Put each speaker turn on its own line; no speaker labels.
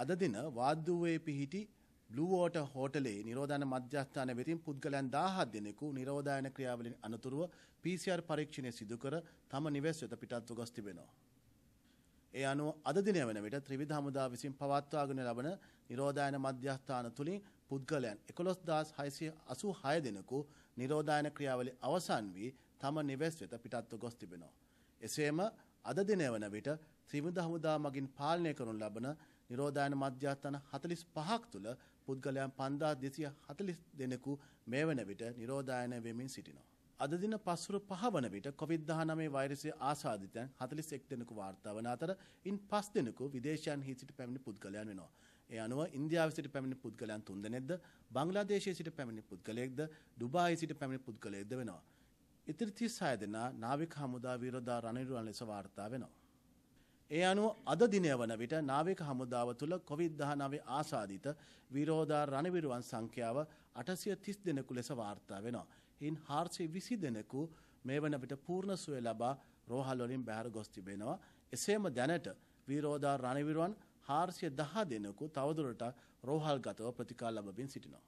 අද දින වාද්දුවේ පිහිටි බ්ලූ වෝටර් හෝටලේ නිරෝධායන මධ්‍යස්ථාන වෙතින් පුද්ගලයන් 17 දෙනෙකු නිරෝධායන ක්‍රියාවලින් අනතුරුව PCR පරීක්ෂණය සිදු කර තම නිවෙස් වෙත පිටත්ව ගොස් තිබෙනවා. ඒ අනුව අද දින වන විට ත්‍රිවිධ හමුදා විසින් පවත්වාගෙන ලබන නිරෝධායන මධ්‍යස්ථාන තුලින් පුද්ගලයන් 11686 දෙනෙකු නිරෝධායන ක්‍රියාවලිය අවසන් වී තම නිවෙස් වෙත පිටත්ව ගොස් තිබෙනවා. එසේම අද දින වන විට ත්‍රිවිධ හමුදා මගින් පාලනය කරනු ලබන නිරෝධායන මධ්‍යස්ථාන 45ක් තුල පුද්ගලයන් 5240 දෙනෙකු මේ වන විට නිරෝධායන වෙමින් සිටිනවා. අද දින පස්වරු පහ වන විට කොවිD-19 වෛරසය ආසාදිතයන් 41 දෙනෙකු වාර්තා වන අතර ඉන් 5 දෙනෙකු විදේශයන්හි සිට පැමිණි පුද්ගලයන් වෙනවා. ඒ අනුව ඉන්දියාවේ සිට පැමිණි පුද්ගලයන් 3 දෙනෙක්ද, බංග්ලාදේශයේ සිට පැමිණි පුද්ගලයෙක්ද, ඩුබායියේ සිට පැමිණි පුද්ගලයෙක්ද වෙනවා. ඉතිරි 36 දෙනා නාවික හමුදා විරෝධා රණවිරුවන් ලෙස වාර්තා වෙනවා. ඒ අනුව අද දිනය වන විට නාවික හමුදාව තුළ කොවිD-19 ආසාදිත විරෝධා රණවිරුවන් සංඛ්‍යාව 830 දෙනෙකු ලෙස වාර්තා වෙනවා. ඉන් 420 දෙනෙකු මේ වන විට පූර්ණ සුවය ලබා රෝහල් වලින් බැහැර ගොස් තිබෙනවා. එසේම දැනට විරෝධා රණවිරුවන් 410 දෙනෙකු තවදුරටත් රෝහල්ගතව ප්‍රතිකාර ලබමින් සිටිනවා.